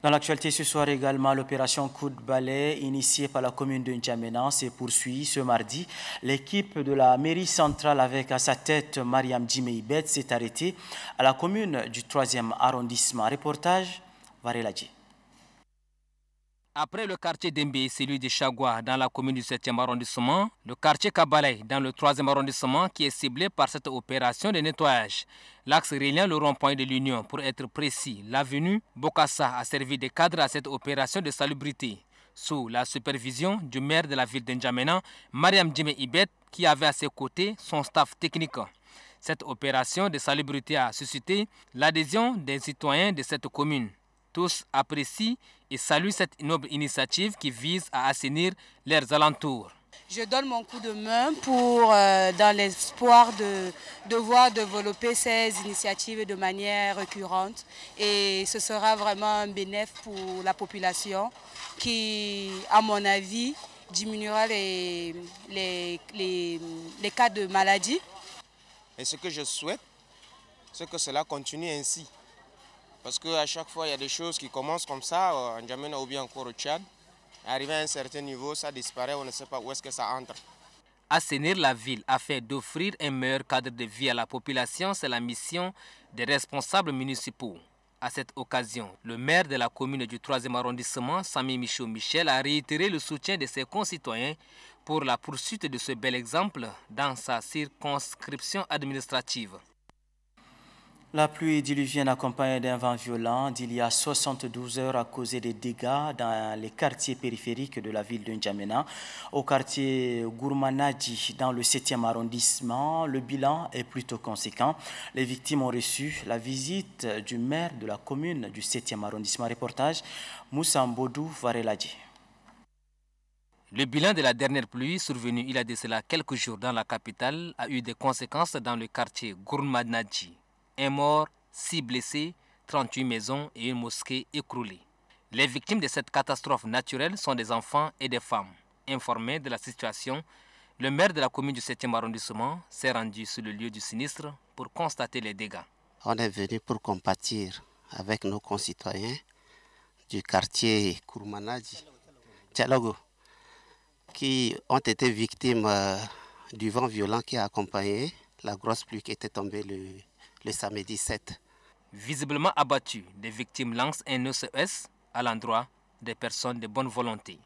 Dans l'actualité ce soir également, l'opération coup de balai initiée par la commune de N'Djamena s'est poursuivie ce mardi. L'équipe de la mairie centrale avec à sa tête Mariam Djimeïbet s'est arrêtée à la commune du 3e arrondissement. Reportage, Varela après le quartier d'Embe, celui de Chagua dans la commune du 7e arrondissement, le quartier Kabalay dans le 3e arrondissement qui est ciblé par cette opération de nettoyage. L'axe reliant le rond-point de l'Union, pour être précis, l'avenue Bokassa a servi de cadre à cette opération de salubrité sous la supervision du maire de la ville d'Enjamena, Mariam Djime Ibet, qui avait à ses côtés son staff technique. Cette opération de salubrité a suscité l'adhésion des citoyens de cette commune. Tous apprécient et saluent cette noble initiative qui vise à assainir leurs alentours. Je donne mon coup de main pour, euh, dans l'espoir de, voir développer ces initiatives de manière récurrente. Et ce sera vraiment un bénéfice pour la population qui, à mon avis, diminuera les, les, les cas de maladie. Et ce que je souhaite, c'est que cela continue ainsi. Parce qu'à chaque fois, il y a des choses qui commencent comme ça, en euh, Jamena ou bien encore au Tchad. Arriver à un certain niveau, ça disparaît, on ne sait pas où est-ce que ça entre. Assainir la ville afin d'offrir un meilleur cadre de vie à la population, c'est la mission des responsables municipaux. À cette occasion, le maire de la commune du 3e arrondissement, Samy Michaud Michel, a réitéré le soutien de ses concitoyens pour la poursuite de ce bel exemple dans sa circonscription administrative. La pluie diluvienne accompagnée d'un vent violent d'il y a 72 heures a causé des dégâts dans les quartiers périphériques de la ville de N'Djamena. Au quartier Gourmanadji, dans le 7e arrondissement, le bilan est plutôt conséquent. Les victimes ont reçu la visite du maire de la commune du 7e arrondissement. Reportage Moussambodou Mbodou Le bilan de la dernière pluie survenue il y a de cela quelques jours dans la capitale a eu des conséquences dans le quartier Gourmanadji un mort, six blessés, 38 maisons et une mosquée écroulée. Les victimes de cette catastrophe naturelle sont des enfants et des femmes. Informé de la situation, le maire de la commune du 7e arrondissement s'est rendu sur le lieu du sinistre pour constater les dégâts. On est venu pour compatir avec nos concitoyens du quartier Kourmanaji, Tchalogo, qui ont été victimes euh, du vent violent qui a accompagné la grosse pluie qui était tombée le le samedi 7. Visiblement abattu, des victimes lancent un ECS à l'endroit des personnes de bonne volonté.